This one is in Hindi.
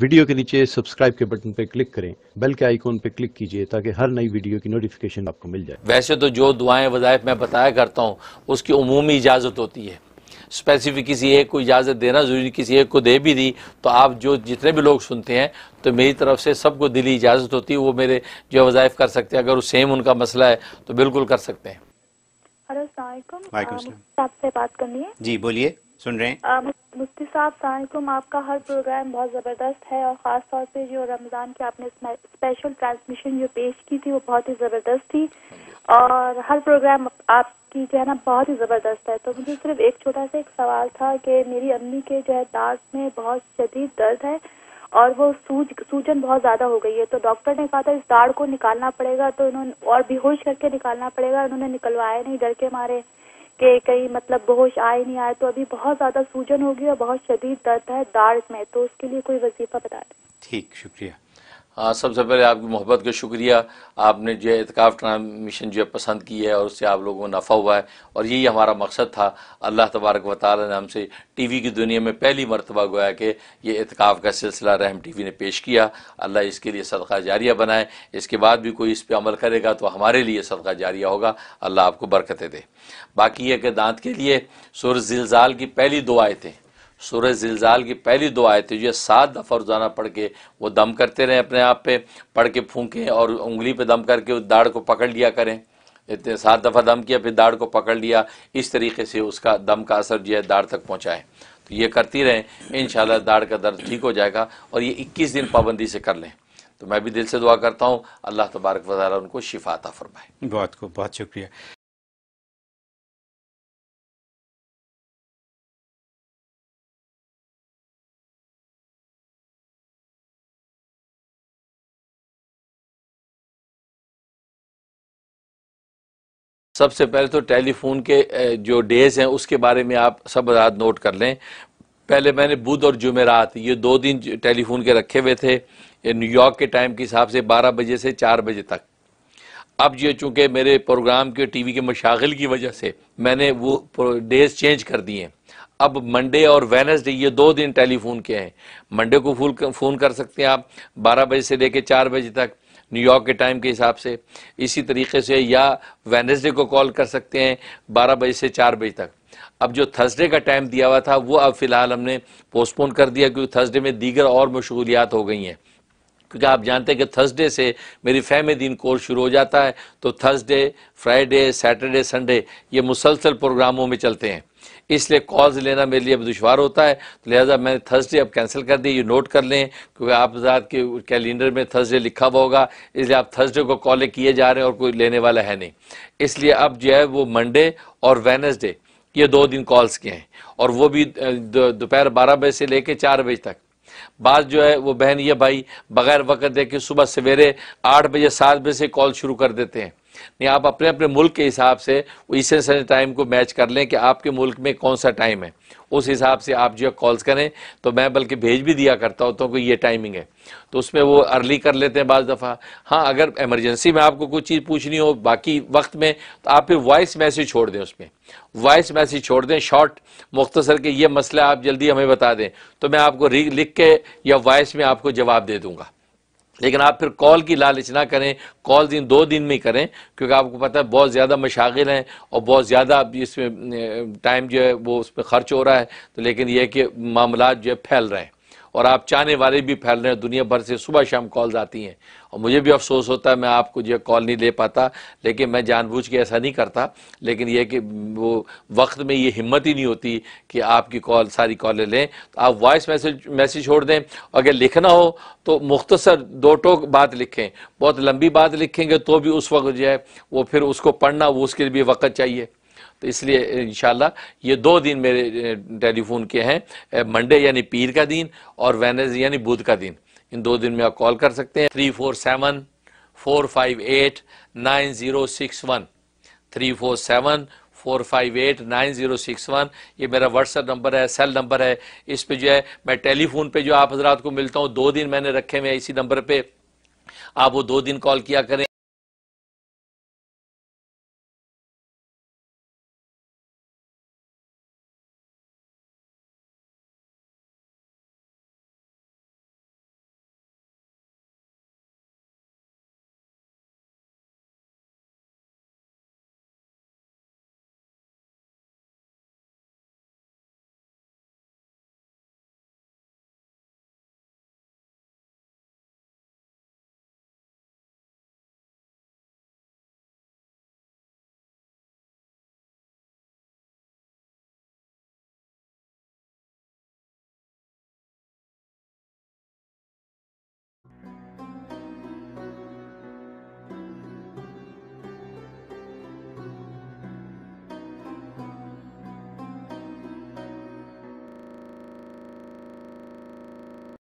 वीडियो के नीचे सब्सक्राइब के बटन पे क्लिक करें बेल के आइकॉन पे क्लिक कीजिए ताकि हर नई वीडियो की नोटिफिकेशन आपको मिल जाए वैसे तो जो दुआएं वज़ायफ मैं बताया करता हूँ उसकी उमूमी इजाज़त होती है स्पेसिफिक किसी एक को इजाज़त देना ज़रूरी किसी एक को दे भी दी तो आप जो जितने भी लोग सुनते हैं तो मेरी तरफ से सबको दिली इजाज़त होती है वो मेरे जो वज़ायफ़ कर सकते हैं अगर वो सेम उनका मसला है तो बिल्कुल कर सकते हैं आपसे बात करनी है जी बोलिए सुन रहे हैं मुफ्ती साहब सलामकुम आपका हर प्रोग्राम बहुत ज़बरदस्त है और ख़ास तौर पे जो रमज़ान की आपने स्पेशल ट्रांसमिशन जो पेश की थी वो बहुत ही ज़बरदस्त थी और हर प्रोग्राम आपकी जो है ना बहुत ही ज़बरदस्त है तो मुझे सिर्फ एक छोटा सा एक सवाल था कि मेरी अम्मी के जो है दांत में बहुत शदीद दर्द है और वो सूज सूजन बहुत ज़्यादा हो गई है तो डॉक्टर ने कहा था इस दाढ़ को निकालना पड़ेगा तो इन्होंने और बेहोश करके निकालना पड़ेगा उन्होंने निकलवाया नहीं डर के मारे कि कहीं मतलब बहुत आए नहीं आए तो अभी बहुत ज्यादा सूजन होगी और बहुत शदीद दर्द है दाढ़ में तो उसके लिए कोई वजीफा बता दें ठीक शुक्रिया हाँ, सबसे पहले आपकी मोहब्बत का शुक्रिया आपने जो है इतकाफ़ ट्रांसमिशन जो है पसंद की है और उससे आप लोगों को नफ़ा हुआ है और यही हमारा मकसद था अल्लाह तबारक व ताली ने हमसे टी वी की दुनिया में पहली मरतबा गोया कि ये इतकाफ़ का सिलसिला रहम टी वी ने पेश किया अल्लाह इसके लिए सदका जारिया बनाए इसके बाद भी कोई इस पर अमल करेगा तो हमारे लिए सदका जारिया होगा अल्लाह आपको बरकतें दे बाकी यह कि दांत के लिए सुर जिलजाल की पहली दो आयतें सूर्य जिलजाल की पहली दो आयतें जो सात दफ़ा रोज़ाना पढ़ के वो दम करते रहें अपने आप पे पढ़ के फूकें और उंगली पे दम करके उस दाढ़ को पकड़ लिया करें इतने सात दफ़ा दम किया फिर दाढ़ को पकड़ लिया इस तरीके से उसका दम का असर जो है दाढ़ तक पहुँचाएँ तो ये करती रहें इन दाढ़ का दर्द ठीक हो जाएगा और ये इक्कीस दिन पाबंदी से कर लें तो मैं भी दिल से दुआ करता हूँ अल्लाह तबारक वजारा उनको शिफाता फरमाए बहुत को बहुत शुक्रिया सबसे पहले तो टेलीफोन के जो डेज हैं उसके बारे में आप सब आजाद नोट कर लें पहले मैंने बुध और जुमेरात ये दो दिन टेलीफोन के रखे हुए थे न्यूयॉर्क के टाइम के हिसाब से 12 बजे से 4 बजे तक अब ये चूंकि मेरे प्रोग्राम के टीवी के मशागिल की वजह से मैंने वो डेज चेंज कर दिए अब मंडे और वेनसडे ये दो दिन टेलीफोन के हैं मंडे को फूल फ़ोन कर सकते हैं आप 12 बजे से लेकर 4 बजे तक न्यूयॉर्क के टाइम के हिसाब से इसी तरीके से या वेनसडे को कॉल कर सकते हैं बारह बजे से चार बजे तक अब जो थर्सडे का टाइम दिया हुआ था वो अब फ़िलहाल हमने पोस्टपोन कर दिया क्योंकि थर्सडे में दीगर और मशगूलियात हो गई हैं क्योंकि आप जानते हैं कि थर्सडे से मेरी फहम दिन कोर्स शुरू हो जाता है तो थर्सडे फ्राइडे सैटरडे संडे ये मुसलसल प्रोग्रामों में चलते हैं इसलिए कॉल्स लेना मेरे लिए अब दुशवार होता है तो लिहाजा मैंने थर्सडे अब कैंसिल कर दी ये नोट कर लें क्योंकि आप ज़्यादा के कैलेंडर में थर्सडे लिखा हुआ होगा इसलिए आप थर्सडे को कॉलें किए जा रहे हैं और कोई लेने वाला है नहीं इसलिए अब जो है वो मंडे और वेनसडे ये दो दिन कॉल्स के हैं और वो भी दोपहर बारह बजे से लेकर चार बजे तक बात जो है वो बहन ये भाई बगैर वक्त देखे सुबह सवेरे आठ बजे सात बजे से कॉल शुरू कर देते हैं नहीं आप अपने अपने मुल्क के हिसाब से इसे से टाइम को मैच कर लें कि आपके मुल्क में कौन सा टाइम है उस हिसाब से आप जो कॉल्स करें तो मैं बल्कि भेज भी दिया करता होता हूँ तो कि ये टाइमिंग है तो उसमें वो अर्ली कर लेते हैं बज दफ़ा हाँ अगर एमरजेंसी में आपको कुछ चीज़ पूछनी हो बाकी वक्त में तो आप फिर वॉइस मैसेज छोड़ दें उसमें वॉइस मैसेज छोड़ दें शॉर्ट मुख्तसर के ये मसला आप जल्दी हमें बता दें तो मैं आपको लिख के या वॉइस में आपको जवाब दे दूँगा लेकिन आप फिर कॉल की लालच ना करें कॉल दिन दो दिन में करें क्योंकि आपको पता है बहुत ज़्यादा मशागिल हैं और बहुत ज़्यादा अब इसमें टाइम जो है वो उस पर खर्च हो रहा है तो लेकिन यह कि मामला जो है फैल रहे हैं और आप चाहने वाले भी फैल रहे हैं दुनिया भर से सुबह शाम कॉल्स आती हैं और मुझे भी अफसोस होता है मैं आपको जो कॉल नहीं ले पाता लेकिन मैं जानबूझ के ऐसा नहीं करता लेकिन यह कि वो वक्त में ये हिम्मत ही नहीं होती कि आपकी कॉल सारी कॉलें लें तो आप वॉइस मैसेज मैसेज छोड़ दें अगर लिखना हो तो मुख्तसर दो टोक बात लिखें बहुत लंबी बात लिखेंगे तो भी उस वक्त जो है वो फिर उसको पढ़ना वो उसके लिए भी वक्त चाहिए तो इसलिए इन ये दो दिन मेरे टेलीफोन के हैं मंडे यानी पीर का दिन और वेनज यानी बुध का दिन इन दो दिन में आप कॉल कर सकते हैं three four seven four five eight nine zero six one three four seven four five eight nine zero six one ये मेरा व्हाट्सअप नंबर है सेल नंबर है इस पे जो है मैं टेलीफोन पे जो आप हजरात को मिलता हूँ दो दिन मैंने रखे हुए हैं इसी नंबर पे आप वो दो दिन कॉल किया करें